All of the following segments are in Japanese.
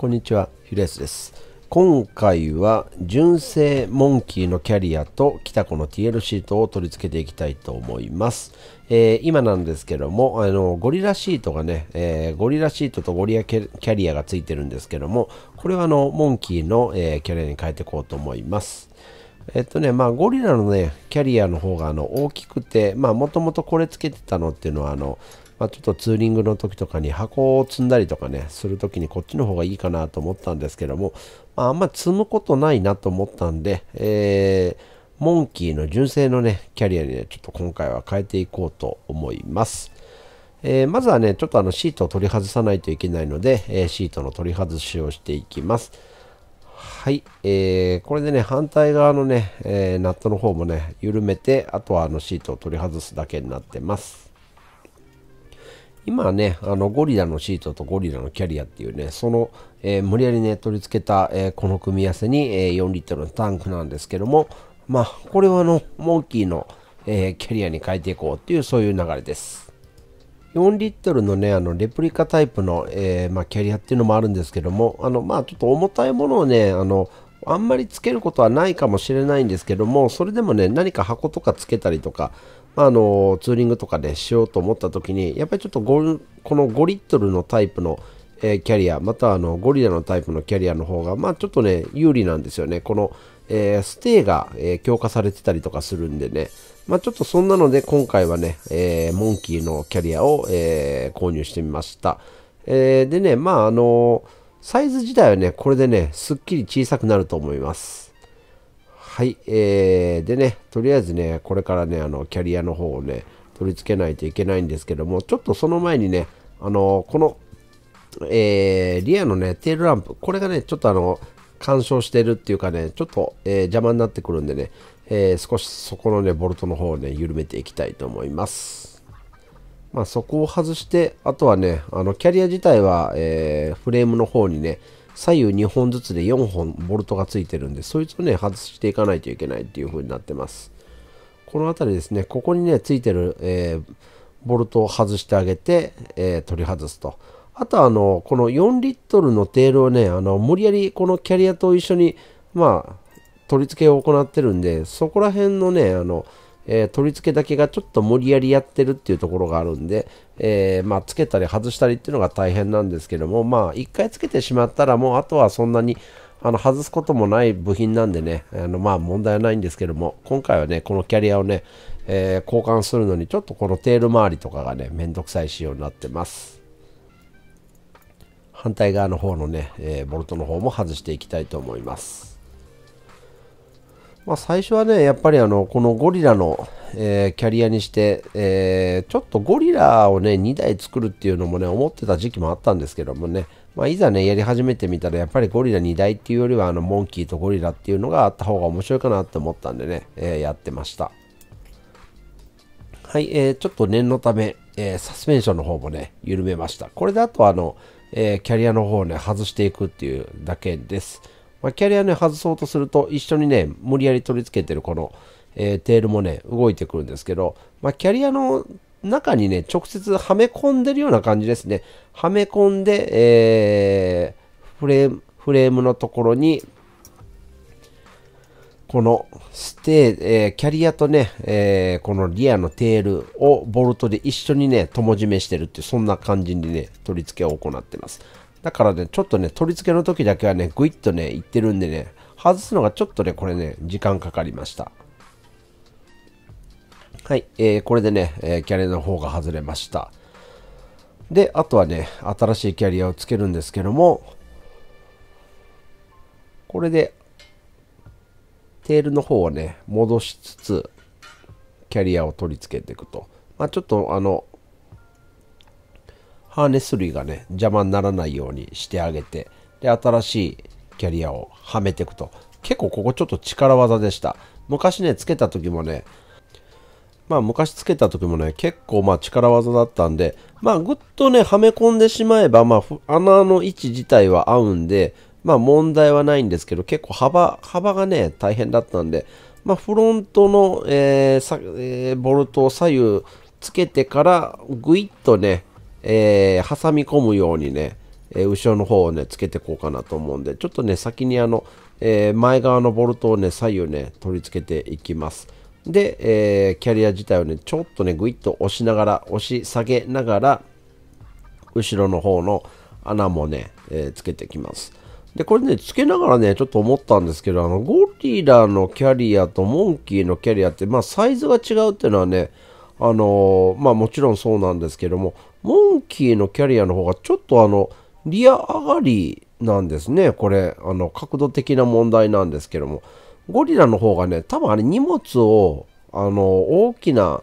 こんにちは、ヒレスです。今回は純正モンキーのキャリアとキタコの TL シートを取り付けていきたいと思います。えー、今なんですけども、あの、ゴリラシートがね、えー、ゴリラシートとゴリラキャリアが付いてるんですけども、これはあの、モンキーの、えー、キャリアに変えていこうと思います。えっとね、まあ、ゴリラのね、キャリアの方があの大きくて、まあ、もともとこれ付けてたのっていうのは、あの、まあ、ちょっとツーリングの時とかに箱を積んだりとかね、する時にこっちの方がいいかなと思ったんですけども、まあ、あんま積むことないなと思ったんで、えー、モンキーの純正のね、キャリアにね、ちょっと今回は変えていこうと思います。えー、まずはね、ちょっとあのシートを取り外さないといけないので、えー、シートの取り外しをしていきます。はい、えー、これでね、反対側のね、えー、ナットの方もね、緩めて、あとはあのシートを取り外すだけになってます。今はね、あのゴリラのシートとゴリラのキャリアっていうね、その、えー、無理やりね、取り付けた、えー、この組み合わせに、えー、4リットルのタンクなんですけども、まあ、これはあの、モンキーの、えキャリアに変えていこうっていう、そういう流れです。4リットルのね、あの、レプリカタイプの、えまあ、キャリアっていうのもあるんですけども、あの、まあ、ちょっと重たいものをね、あの、あんまりつけることはないかもしれないんですけども、それでもね、何か箱とかつけたりとか、まあ、のツーリングとかでしようと思った時にやっぱりちょっとこの5リットルのタイプの、えー、キャリアまたあのゴリラのタイプのキャリアの方が、まあ、ちょっとね有利なんですよねこの、えー、ステーが、えー、強化されてたりとかするんでねまあ、ちょっとそんなので今回はね、えモンキーのキャリアを、え購入してみました、えでねまああのサイズ自体はねこれでねすっきり小さくなると思いますはい、えー、でね、とりあえずね、これからね、あの、キャリアの方をね、取り付けないといけないんですけども、ちょっとその前にね、あの、この、えー、リアのね、テールランプ、これがね、ちょっとあの、干渉してるっていうかね、ちょっと、えー、邪魔になってくるんでね、えー、少しそこのね、ボルトの方をね、緩めていきたいと思います。まあ、そこを外して、あとはね、あの、キャリア自体は、えー、フレームの方にね、左右2本ずつで4本ボルトがついてるんで、そいつをね、外していかないといけないっていう風になってます。この辺りですね、ここにね、ついてる、えー、ボルトを外してあげて、えー、取り外すと。あとあの、この4リットルのテールをね、あの、無理やりこのキャリアと一緒に、まあ、取り付けを行ってるんで、そこら辺のね、あの、えー、取り付けだけがちょっと無理やりやってるっていうところがあるんで、えー、まあ、つけたり外したりっていうのが大変なんですけども、まあ、一回つけてしまったらもう、あとはそんなに、あの、外すこともない部品なんでね、あの、まあ、問題はないんですけども、今回はね、このキャリアをね、えー、交換するのに、ちょっとこのテール周りとかがね、めんどくさい仕様になってます。反対側の方のね、えボルトの方も外していきたいと思います。まあ、最初はね、やっぱりあの、このゴリラの、えー、キャリアにして、えー、ちょっとゴリラをね、2台作るっていうのもね、思ってた時期もあったんですけどもね、まあ、いざね、やり始めてみたら、やっぱりゴリラ2台っていうよりは、あの、モンキーとゴリラっていうのがあった方が面白いかなって思ったんでね、えー、やってました。はい、えー、ちょっと念のため、えー、サスペンションの方もね、緩めました。これであとあの、えー、キャリアの方をね、外していくっていうだけです。まあ、キャリアね、外そうとすると、一緒にね、無理やり取り付けてるこの、えー、テールもね、動いてくるんですけど、まあ、キャリアの中にね、直接はめ込んでるような感じですね。はめ込んで、えー、フレーム、フレームのところに、このステー、えー、キャリアとね、えー、このリアのテールをボルトで一緒にね、共締めしてるっていう、そんな感じにね、取り付けを行ってます。だからね、ちょっとね、取り付けの時だけはね、グイッとね、いってるんでね、外すのがちょっとね、これね、時間かかりました。はい、えー、これでね、えー、キャリアの方が外れました。で、あとはね、新しいキャリアをつけるんですけども、これで、テールの方をね、戻しつつ、キャリアを取り付けていくと。まあ、ちょっとあの、ハーネス類がね、邪魔にならないようにしてあげて、で、新しいキャリアをはめていくと。結構ここちょっと力技でした。昔ね、つけた時もね、まあ昔つけた時もね、結構まあ力技だったんで、まあぐっとね、はめ込んでしまえば、まあ穴の位置自体は合うんで、まあ問題はないんですけど、結構幅、幅がね、大変だったんで、まあフロントの、えーさえー、ボルトを左右つけてから、ぐいっとね、えー、挟み込むようにね、えー、後ろの方をね、つけていこうかなと思うんで、ちょっとね、先にあの、えー、前側のボルトをね、左右ね、取り付けていきます。で、えー、キャリア自体をね、ちょっとね、ぐいっと押しながら、押し下げながら、後ろの方の穴もね、えー、つけていきます。で、これね、つけながらね、ちょっと思ったんですけど、あの、ゴリラのキャリアとモンキーのキャリアって、まあ、サイズが違うっていうのはね、あのまあもちろんそうなんですけども、モンキーのキャリアの方がちょっとあの、リア上がりなんですね。これ、あの、角度的な問題なんですけども、ゴリラの方がね、多分あれ荷物を、あの、大きな、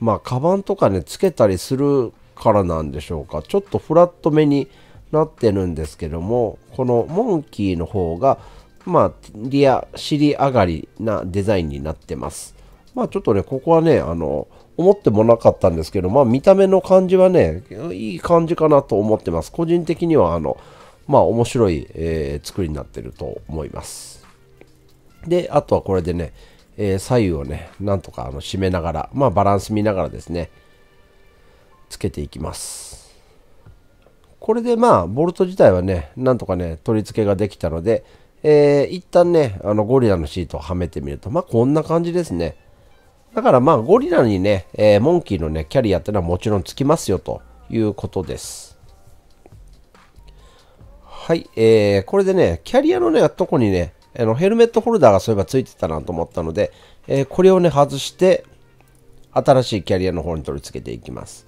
まあ、カバンとかね、つけたりするからなんでしょうか。ちょっとフラット目になってるんですけども、このモンキーの方が、まあ、リア、尻上がりなデザインになってます。まあ、ちょっとね、ここはね、あの、思ってもなかったんですけど、まあ見た目の感じはね、いい感じかなと思ってます。個人的にはあの、まあ面白い、えー、作りになってると思います。で、あとはこれでね、えー、左右をね、なんとかあの締めながら、まあバランス見ながらですね、つけていきます。これでまあ、ボルト自体はね、なんとかね、取り付けができたので、えー、一旦ね、あのゴリラのシートをはめてみると、まあこんな感じですね。だからまあゴリラにね、えー、モンキーのね、キャリアってのはもちろんつきますよということです。はい、えー、これでね、キャリアのね、とこにね、あのヘルメットホルダーがそういえばついてたなと思ったので、えー、これをね、外して、新しいキャリアの方に取り付けていきます。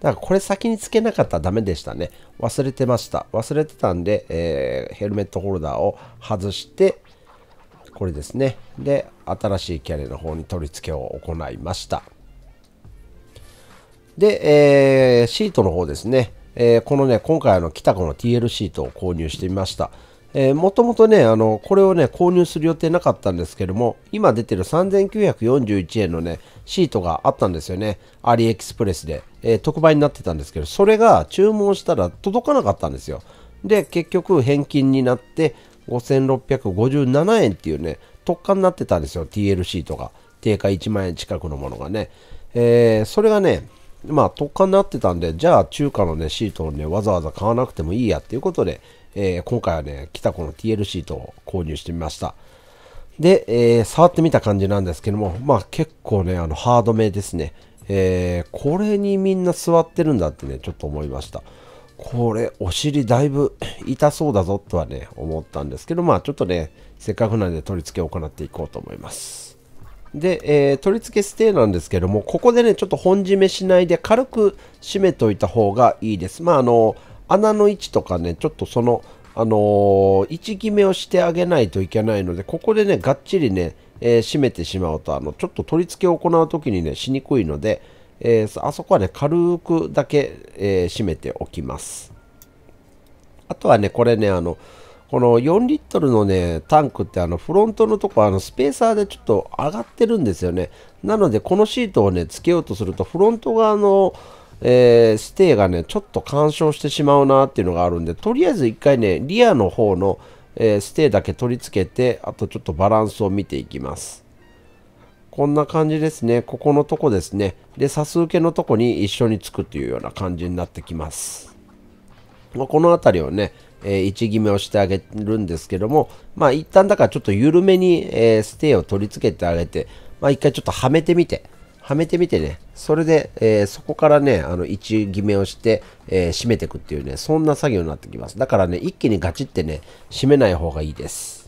だからこれ先につけなかったらダメでしたね。忘れてました。忘れてたんで、えー、ヘルメットホルダーを外して、これですね。で、新しいキャリアの方に取り付けを行いました。で、えー、シートの方ですね。えー、このね、今回のタコの TL シートを購入してみました。えー、もともとね、あの、これをね、購入する予定なかったんですけども、今出てる3941円のね、シートがあったんですよね。アリエキスプレスで、えー、特売になってたんですけど、それが注文したら届かなかったんですよ。で、結局返金になって、5657円っていうね、特価になってたんですよ、TLC とか。定価1万円近くのものがね。えー、それがね、まあ特価になってたんで、じゃあ中華のね、シートをね、わざわざ買わなくてもいいやっていうことで、えー、今回はね、来たこの TL シートを購入してみました。で、えー、触ってみた感じなんですけども、まあ結構ね、あのハードめですね。えー、これにみんな座ってるんだってね、ちょっと思いました。これ、お尻だいぶ痛そうだぞとはね、思ったんですけど、まあちょっとね、せっかくなんで取り付けを行っていこうと思います。で、えー、取り付けステーなんですけども、ここでね、ちょっと本締めしないで軽く締めといた方がいいです。まああの、穴の位置とかね、ちょっとその、あのー、位置決めをしてあげないといけないので、ここでね、がっちりね、えー、締めてしまうと、あの、ちょっと取り付けを行う時にね、しにくいので、えー、あそこはね、軽くだけ、えー、締めておきます。あとはね、これね、あの、この4リットルのね、タンクってあのフロントのとこあのスペーサーでちょっと上がってるんですよね。なのでこのシートをね、つけようとするとフロント側の、えー、ステーがね、ちょっと干渉してしまうなっていうのがあるんで、とりあえず一回ね、リアの方の、えー、ステーだけ取り付けて、あとちょっとバランスを見ていきます。こんな感じですね。ここのとこですね。で、差ス受けのとこに一緒につくというような感じになってきます。まあ、この辺りをね、えー、位置決めをしてあげるんですけども、まあ一旦だからちょっと緩めに、えー、ステイを取り付けてあげて、まあ一回ちょっとはめてみて、はめてみてね、それで、えー、そこからね、あの位置決めをして、え締めていくっていうね、そんな作業になってきます。だからね、一気にガチってね、締めない方がいいです。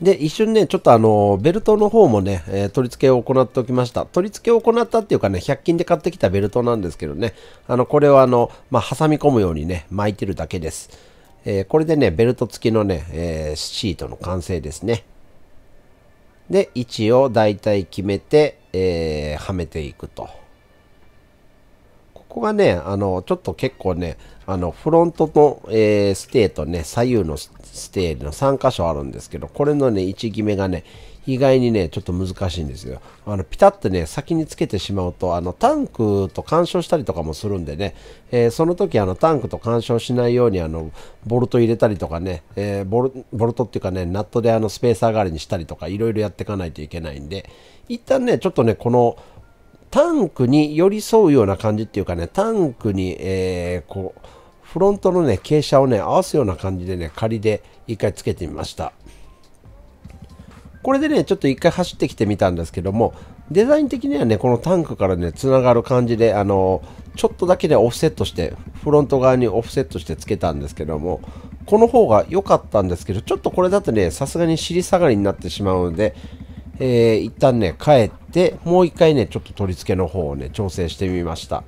で、一瞬ね、ちょっとあの、ベルトの方もね、えー、取り付けを行っておきました。取り付けを行ったっていうかね、100均で買ってきたベルトなんですけどね、あの、これをあの、まあ、挟み込むようにね、巻いてるだけです。えー、これでね、ベルト付きのね、えー、シートの完成ですね。で、位置をだいたい決めて、えー、はめていくと。ここがね、あの、ちょっと結構ね、あの、フロントの、えー、ステーとね、左右のステーの3箇所あるんですけど、これのね、位置決めがね、意外にね、ちょっと難しいんですよ。あの、ピタってね、先につけてしまうと、あの、タンクと干渉したりとかもするんでね、えー、その時、あの、タンクと干渉しないように、あの、ボルト入れたりとかね、えー、ボル、ボルトっていうかね、ナットであの、スペーサー代わりにしたりとか、いろいろやっていかないといけないんで、一旦ね、ちょっとね、この、タンクに寄り添うような感じっていうかね、タンクに、えー、こう、フロントのね、傾斜をね、合わすような感じでね、仮で1回つけてみました。これでね、ちょっと1回走ってきてみたんですけども、デザイン的にはね、このタンクからね、つながる感じで、あの、ちょっとだけでオフセットして、フロント側にオフセットしてつけたんですけども、この方が良かったんですけど、ちょっとこれだとね、さすがに尻下がりになってしまうので、えー、一旦ね、帰って、もう一回ね、ちょっと取り付けの方をね、調整してみました。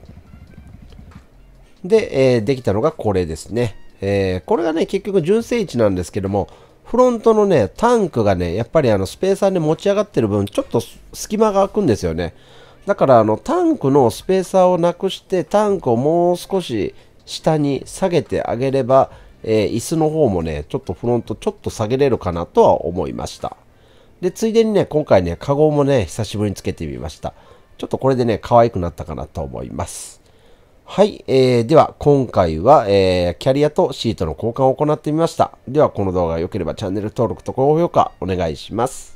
で、えー、できたのがこれですね。えー、これがね、結局純正位置なんですけども、フロントのね、タンクがね、やっぱりあのスペーサーで持ち上がってる分、ちょっと隙間が空くんですよね。だからあのタンクのスペーサーをなくして、タンクをもう少し下に下げてあげれば、えー、椅子の方もね、ちょっとフロントちょっと下げれるかなとは思いました。で、ついでにね、今回ね、カゴもね、久しぶりにつけてみました。ちょっとこれでね、可愛くなったかなと思います。はい、えー、では今回は、えー、キャリアとシートの交換を行ってみました。ではこの動画が良ければチャンネル登録と高評価お願いします。